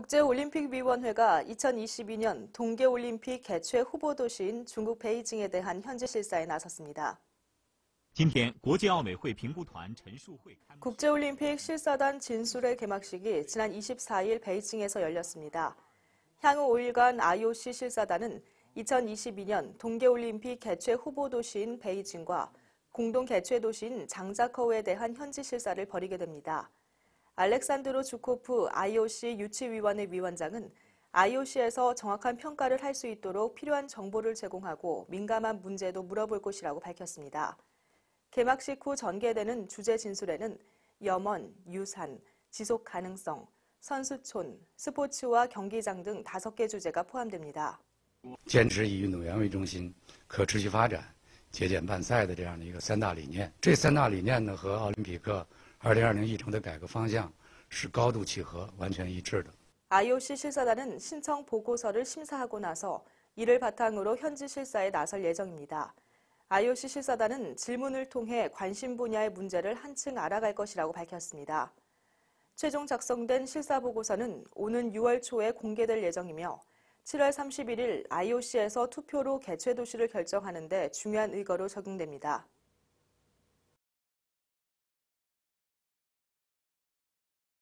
국제올림픽위원회가 2022년 동계올림픽 개최 후보 도시인 중국 베이징에 대한 현지 실사에 나섰습니다. 국제올림픽 실사단 진술의 개막식이 지난 24일 베이징에서 열렸습니다. 향후 5일간 IOC 실사단은 2022년 동계올림픽 개최 후보 도시인 베이징과 공동 개최 도시인 장자커우에 대한 현지 실사를 벌이게 됩니다. 알렉산드로 주코프 IOC 유치위원회 위원장은 IOC에서 정확한 평가를 할 수 있도록 필요한 정보를 제공하고 민감한 문제도 물어볼 것이라고 밝혔습니다. 개막식 후 전개되는 주제 진술에는 염원, 유산, 지속 가능성, 선수촌, 스포츠와 경기장 등 다섯 개 주제가 포함됩니다. 坚持以运动员为中心、可持续发展、节俭办赛的这样的一个三大理念，这三大理念呢和奥林匹克 二零二零议程的改革方向是高度契合、完全一致的。IOC 실사단은 신청 보고서를 심사하고 나서 이를 바탕으로 현지 실사에 나설 예정입니다. IOC 실사단은 질문을 통해 관심 분야의 문제를 한층 알아갈 것이라고 밝혔습니다. 최종 작성된 실사 보고서는 오는 6월 초에 공개될 예정이며 7월 31일 IOC에서 투표로 개최 도시를 결정하는 데 중요한 의거로 적용됩니다.